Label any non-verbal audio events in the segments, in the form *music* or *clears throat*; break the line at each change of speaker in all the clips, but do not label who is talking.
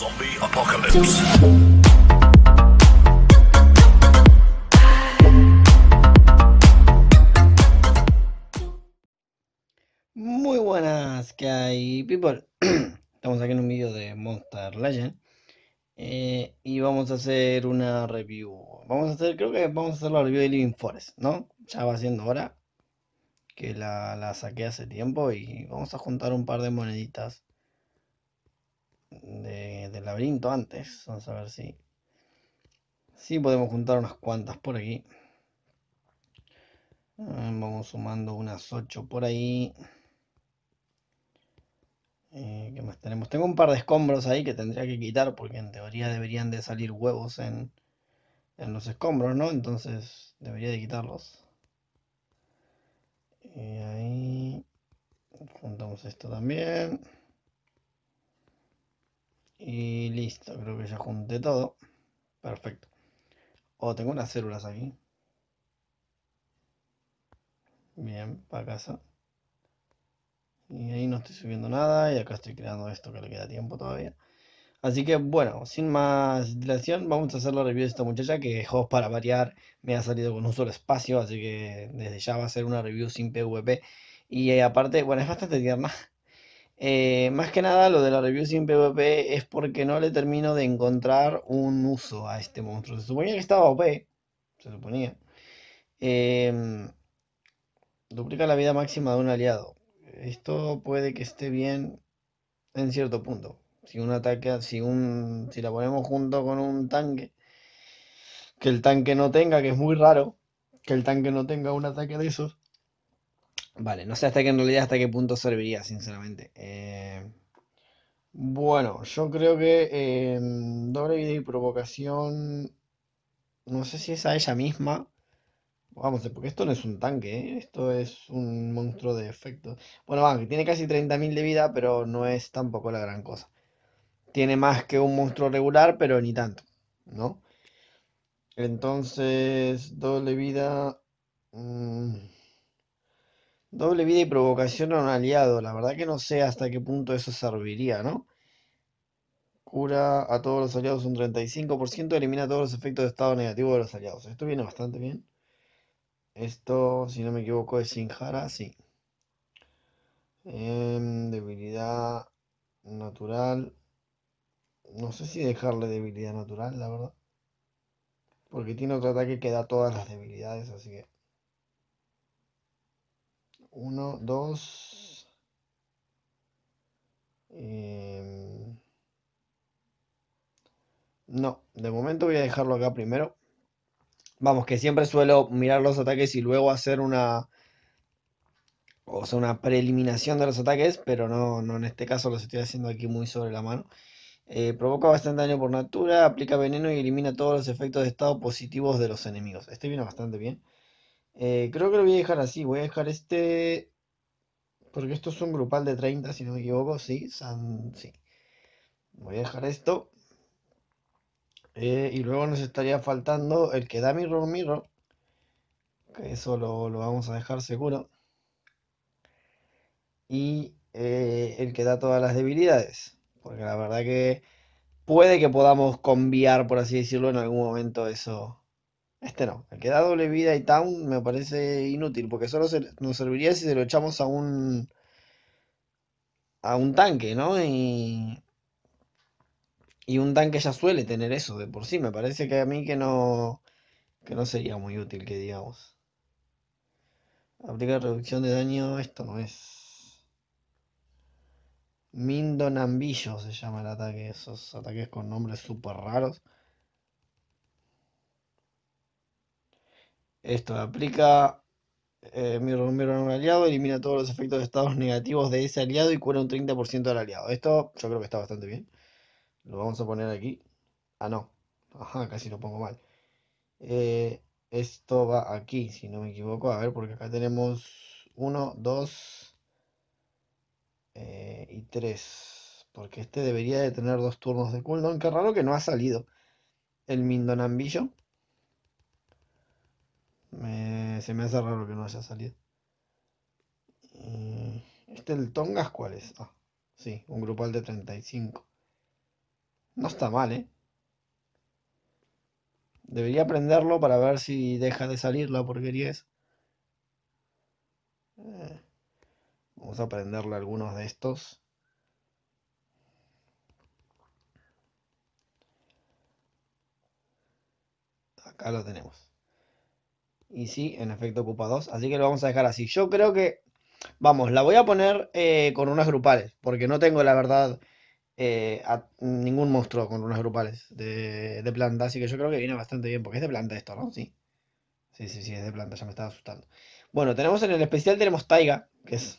Zombie Apocalypse. Muy buenas, que hay people. *clears throat* Estamos aquí en un vídeo de Monster Legend eh, y vamos a hacer una review. Vamos a hacer, creo que vamos a hacer la review de Living Forest, ¿no? Ya va siendo hora que la, la saqué hace tiempo y vamos a juntar un par de moneditas de, del laberinto antes. Vamos a ver si, si podemos juntar unas cuantas por aquí. Eh, vamos sumando unas 8 por ahí. Eh, más tenemos? Tengo un par de escombros ahí que tendría que quitar porque en teoría deberían de salir huevos en, en los escombros, ¿no? Entonces debería de quitarlos. Y eh, ahí juntamos esto también. Y listo, creo que ya junté todo. Perfecto. Oh, tengo unas células aquí. Bien, para casa. Y ahí no estoy subiendo nada y acá estoy creando esto que le queda tiempo todavía. Así que bueno, sin más dilación, vamos a hacer la review de esta muchacha que, dejó para variar, me ha salido con un solo espacio, así que desde ya va a ser una review sin PvP. Y eh, aparte, bueno, es bastante tierna. Eh, más que nada lo de la review sin PvP es porque no le termino de encontrar un uso a este monstruo. Se suponía que estaba OP, se suponía. Em, duplica la vida máxima de un aliado. Esto puede que esté bien en cierto punto. Si un ataque, si un, si la ponemos junto con un tanque, que el tanque no tenga, que es muy raro, que el tanque no tenga un ataque de esos, Vale, no sé hasta qué en realidad hasta qué punto serviría, sinceramente. Eh, bueno, yo creo que em, doble vida y provocación. No sé si es a ella misma. Vamos, porque esto no es un tanque, ¿eh? esto es un monstruo de efecto. Bueno, va, tiene casi 30.000 de vida, pero no es tampoco la gran cosa. Tiene más que un monstruo regular, pero ni tanto, ¿no? Entonces, doble vida. Mm, Doble vida y provocación a un aliado. La verdad que no sé hasta qué punto eso serviría, ¿no? Cura a todos los aliados un 35%, elimina todos los efectos de estado negativo de los aliados. Esto viene bastante bien. Esto, si no me equivoco, es Sinjara, sí. Em, debilidad natural. No sé si dejarle debilidad natural, la verdad. Porque tiene otro ataque que da todas las debilidades, así que... 1, 2. Em, no, de momento voy a dejarlo acá primero. Vamos, que siempre suelo mirar los ataques y luego hacer una... O sea, una preeliminación de los ataques, pero no, no en este caso los estoy haciendo aquí muy sobre la mano. Eh, provoca bastante daño por natura, aplica veneno y elimina todos los efectos de estado positivos de los enemigos. Este viene bastante bien. Eh, creo que lo voy a dejar así. Voy a dejar este. Porque esto es un grupal de 30, si no me equivoco. Sí, sí. Voy a dejar esto. Eh, y luego nos estaría faltando el que da Mirror Mirror. eso lo, vamos a dejar seguro. Y eh, el que da todas las debilidades. Porque la verdad que puede que podamos conviar, por así decirlo, en algún momento eso este no, el que da doble vida y town me parece inútil, porque solo nos serviría si se lo echamos a un a un tanque, ¿no? Y, y un tanque ya suele tener eso de por sí, me parece que a mí que no que no sería muy útil que digamos. Aplicar reducción de daño, esto no es. Mindonambillo se llama el ataque, esos ataques con nombres súper raros. Esto aplica eh, mi Mirror en un aliado, elimina todos los efectos de estados negativos de ese aliado y cura un 30% del aliado. Esto yo creo que está bastante bien. Lo vamos a poner aquí. Ah, no. Ajá, casi lo pongo mal. Eh, esto va aquí, si no me equivoco. A ver, porque acá tenemos 1, 2 eh, y 3. Porque este debería de tener dos turnos de cooldown. Qué raro que no ha salido el Mindonambillo se me hace raro que no haya salido. Mm, este el Tongas, ¿cuál es? Ah, sí, un grupal de 35. No está mal, ¿eh? Debería prenderlo para ver si deja de salir la porquería eh, vamos a prenderle algunos de estos. Acá lo tenemos. Y sí, en efecto ocupa 2, Así que lo vamos a dejar así. Yo creo que, vamos, la voy a poner eh, con unas grupales. Porque no tengo, la verdad, eh, ningún monstruo con unas grupales de, de, planta. Así que yo creo que viene bastante bien. Porque es de planta esto, ¿no? Sí. Sí, sí, sí, es de planta. Ya me estaba asustando. Bueno, tenemos en el especial, tenemos Taiga. Que es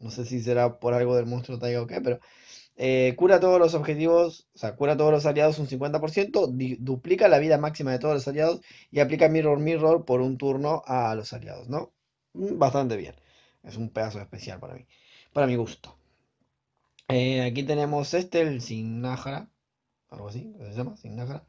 no sé si será por algo del monstruo Taiga o qué, pero eh, cura todos los objetivos, o sea, cura todos los aliados un 50%, duplica la vida máxima de todos los aliados y aplica Mirror Mirror por un turno a los aliados, ¿no? Mm, bastante bien. Es un pedazo especial para mí, para mi gusto. Eh, aquí tenemos este, el signahara algo así, se llama Signajara.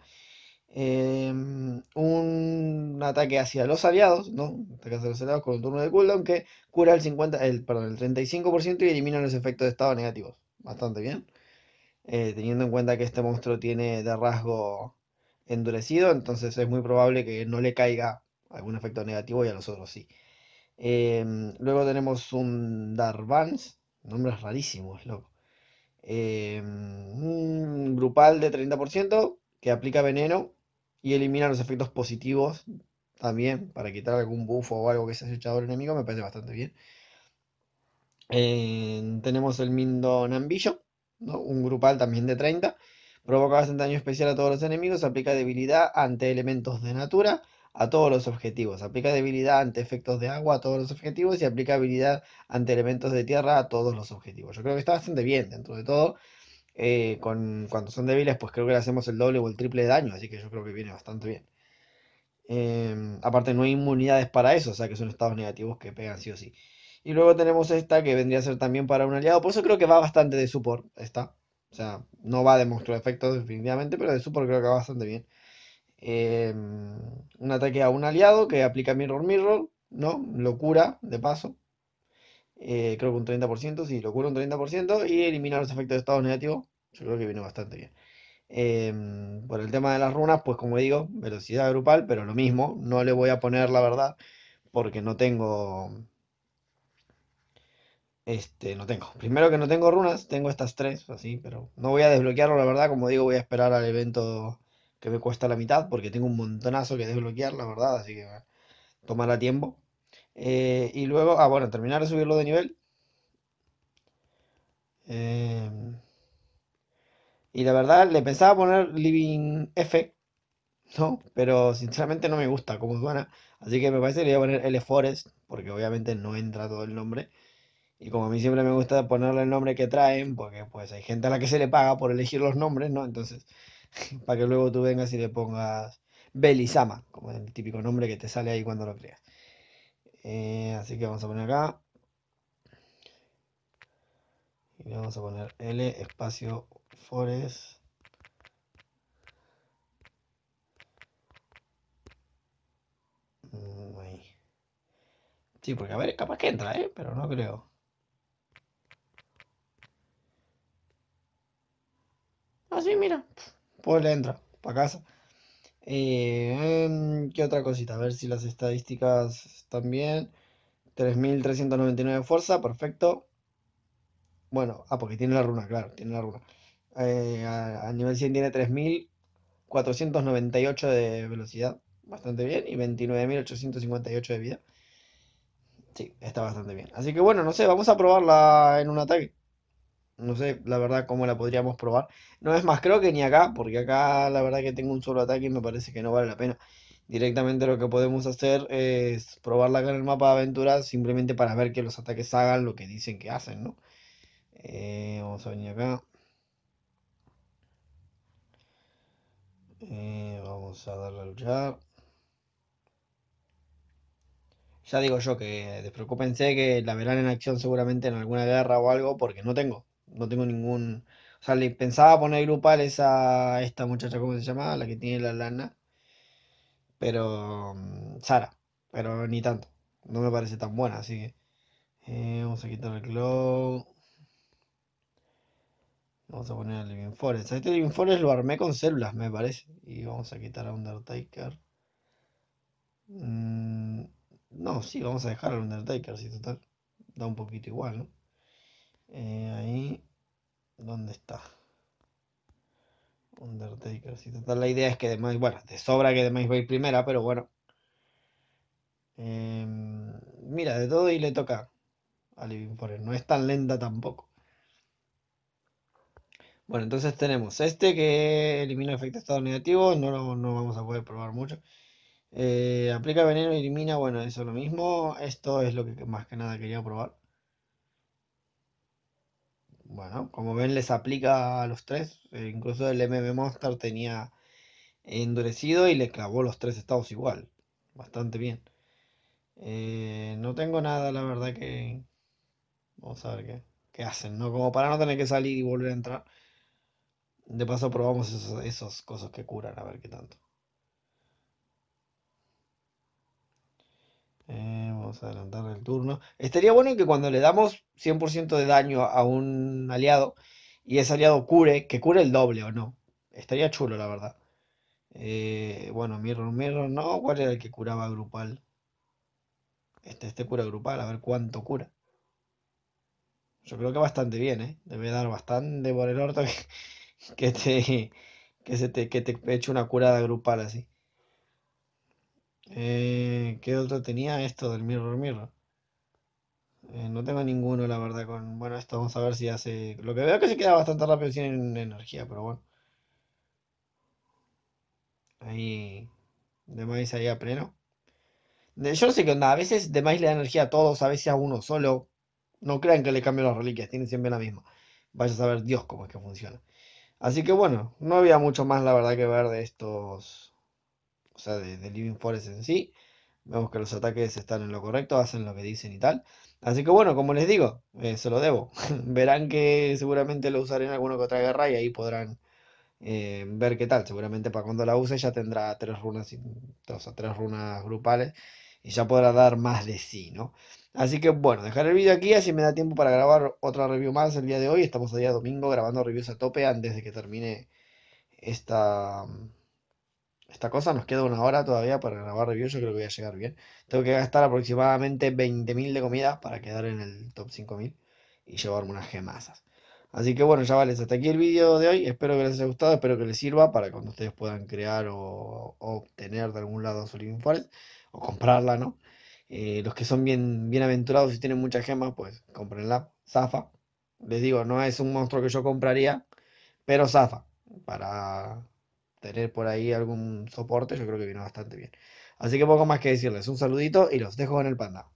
Em, un ataque hacia los aliados, ¿no? Un ataque hacia los aliados con un turno de cooldown que cura el 50, el, el 35% y elimina los efectos de estado negativos bastante bien. Eh, teniendo en cuenta que este monstruo tiene de rasgo endurecido, entonces es muy probable que no le caiga algún efecto negativo y a los otros sí. Em, luego tenemos un Darvans, rarísimo, es loco. Em, un grupal de 30% que aplica veneno y elimina los efectos positivos también para quitar algún buffo o algo que se haya echado al enemigo, me parece bastante bien tenemos el Mindo Nambillo, un grupal también de 30. Provoca bastante daño especial a todos los enemigos. Aplica debilidad ante elementos de natura a todos los objetivos. Aplica debilidad ante efectos de agua a todos los objetivos y aplica habilidad ante elementos de tierra a todos los objetivos. Yo creo que está bastante bien dentro de todo. Eh, con, cuando son débiles, pues creo que le hacemos el doble o el triple de daño, así que yo creo que viene bastante bien. Em, aparte, no hay inmunidades para eso, o sea que son estados negativos que pegan sí o sí. Y luego tenemos esta que vendría a ser también para un aliado. Por eso creo que va bastante de support. Está. O sea, no va de monstruo de efectos definitivamente, pero de support creo que va bastante bien. Em, un ataque a un aliado que aplica Mirror Mirror. ¿No? Locura, de paso. Eh, creo que un 30%, sí, locura un 30%. Y elimina los efectos de estado negativo. Yo creo que viene bastante bien. Em, por el tema de las runas, pues como digo, velocidad grupal, pero lo mismo. No le voy a poner la verdad porque no tengo este, no tengo. Primero que no tengo runas, tengo estas tres, así, pero no voy a desbloquearlo, la verdad. Como digo, voy a esperar al evento que me cuesta la mitad, porque tengo un montonazo que desbloquear, la verdad, así que tomará tiempo. Eh, y luego, ah, bueno, terminar de subirlo de nivel. Em, y la verdad, le pensaba poner Living F, ¿no? Pero sinceramente no me gusta como suena. Así que me parece que le voy a poner L Forest, porque obviamente no entra todo el nombre. Y como a mí siempre me gusta ponerle el nombre que traen, porque pues hay gente a la que se le paga por elegir los nombres, ¿no? Entonces, *laughs* para que luego tú vengas y le pongas Belisama, como el típico nombre que te sale ahí cuando lo creas. Eh, así que vamos a poner acá. Y vamos a poner L espacio Forest. Mm, sí, porque a ver, capaz que entra, ¿eh? Pero no creo. Sí, mira. Pues le entra, para casa. Eh, mm, ¿Qué otra cosita? A ver si las estadísticas están bien. 3.399 de fuerza, perfecto. Bueno, ah, porque tiene la runa, claro, tiene la runa. Eh, a, a, nivel 100 tiene 3.498 de velocidad, bastante bien, y 29.858 de vida. Sí, está bastante bien. Así que bueno, no sé, vamos a probarla en un ataque. No sé, la verdad, cómo la podríamos probar. No es más, creo que ni acá, porque acá la verdad que tengo un solo ataque y me parece que no vale la pena. Directamente lo que podemos hacer es probarla acá en el mapa de aventura, simplemente para ver que los ataques hagan lo que dicen que hacen, ¿no? Eh, vamos a venir acá. Eh, vamos a darle a luchar. Ya digo yo que despreocúpense que la verán en acción seguramente en alguna guerra o algo porque no tengo. No tengo ningún. O sea, le pensaba poner grupales a esta muchacha, ¿cómo se llama? La que tiene la lana. Pero. Mm, Sara. Pero ni tanto. No me parece tan buena, así que. Eh, vamos a quitar el glow. Vamos a poner a Living Forest. Este Living Forest lo armé con células, me parece. Y vamos a quitar a Undertaker. Mm, no, sí, vamos a dejar al Undertaker, sí, total. Da un poquito igual, ¿no? Eh, ahí, ¿dónde está? Undertaker. Si la idea es que más, bueno, de sobra que demás va a ir primera, pero bueno. Em, mira, de todo y le toca a Living Forest. No es tan lenta tampoco. Bueno, entonces tenemos este que elimina efecto estado negativo. No lo no vamos a poder probar mucho. Eh, aplica veneno y elimina. Bueno, eso es lo mismo. Esto es lo que más que nada quería probar. Bueno, como ven les aplica a los tres. Eh, incluso el MM Monster tenía endurecido y le clavó los tres estados igual. Bastante bien. Eh, no tengo nada, la verdad que... Vamos a ver qué, hacen, ¿no? Como para no tener que salir y volver a entrar. De paso probamos esos, cosas que curan, a ver qué tanto. Eh... Vamos a adelantar el turno. Estaría bueno que cuando le damos 100% de daño a un aliado y ese aliado cure, que cure el doble o no. Estaría chulo, la verdad. Eh, bueno, Mirror, Mirror, no. ¿Cuál era el que curaba grupal? Este, este cura grupal, a ver cuánto cura. Yo creo que bastante bien, ¿eh? Debe dar bastante por el orto que, *laughs* que te, que, se te, que te eche una curada grupal así. Eh, ¿Qué otro tenía esto del Mirror Mirror? Eh, no tengo ninguno, la verdad. Con Bueno, esto vamos a ver si hace. Lo que veo es que se queda bastante rápido sin energía, pero bueno. Ahí. De ahí a pleno. Yo no sé qué onda. A veces de le da energía a todos, a veces a uno solo. No crean que le cambie las reliquias, tienen siempre la misma. Vaya a saber Dios cómo es que funciona. Así que bueno, no había mucho más, la verdad, que ver de estos o sea, de, Living Forest en sí. Vemos que los ataques están en lo correcto, hacen lo que dicen y tal. Así que bueno, como les digo, eh, se lo debo. *laughs* Verán que seguramente lo usaré en alguna que otra guerra y ahí podrán eh, ver qué tal. Seguramente para cuando la use ya tendrá tres runas, o sea, tres runas grupales y ya podrá dar más de sí, ¿no? Así que bueno, dejar el vídeo aquí, así me da tiempo para grabar otra review más el día de hoy. Estamos a día domingo grabando reviews a tope antes de que termine esta esta cosa. Nos queda una hora todavía para grabar review. Yo creo que voy a llegar bien. Tengo que gastar aproximadamente 20.000 de comida para quedar en el top 5.000 y llevarme unas gemasas. Así que bueno, chavales, hasta aquí el vídeo de hoy. Espero que les haya gustado, espero que les sirva para cuando ustedes puedan crear o, obtener de algún lado su Living Forest o comprarla, ¿no? Eh, los que son bien, bien aventurados y tienen muchas gemas, pues comprenla, zafa. Les digo, no es un monstruo que yo compraría, pero zafa para tener por ahí algún soporte, yo creo que vino bastante bien. Así que poco más que decirles, un saludito y los dejo en el panda.